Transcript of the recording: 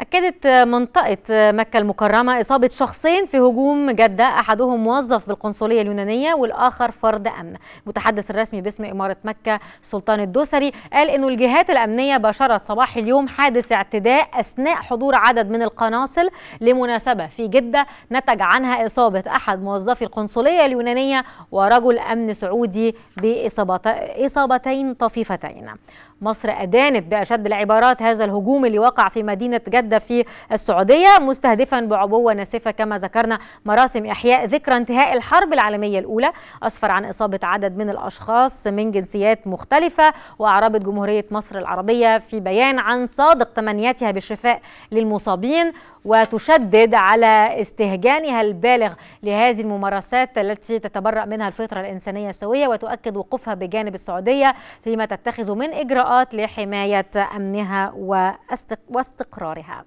أكدت منطقة مكة المكرمة إصابة شخصين في هجوم جدة أحدهم موظف بالقنصلية اليونانية والآخر فرد أمن المتحدث الرسمي باسم إمارة مكة سلطان الدوسري قال أنه الجهات الأمنية بشرت صباح اليوم حادث اعتداء أثناء حضور عدد من القناصل لمناسبة في جدة نتج عنها إصابة أحد موظفي القنصلية اليونانية ورجل أمن سعودي بإصابتين طفيفتين مصر أدانت بأشد العبارات هذا الهجوم اللي وقع في مدينة جدة المستجدة في السعودية مستهدفا بعبوة ناسفة كما ذكرنا مراسم إحياء ذكرى انتهاء الحرب العالمية الأولى أسفر عن إصابة عدد من الأشخاص من جنسيات مختلفة وأعربت جمهورية مصر العربية في بيان عن صادق تمنياتها بالشفاء للمصابين وتشدد على استهجانها البالغ لهذه الممارسات التي تتبرأ منها الفطرة الإنسانية السوية وتؤكد وقوفها بجانب السعودية فيما تتخذ من إجراءات لحماية أمنها واستقرارها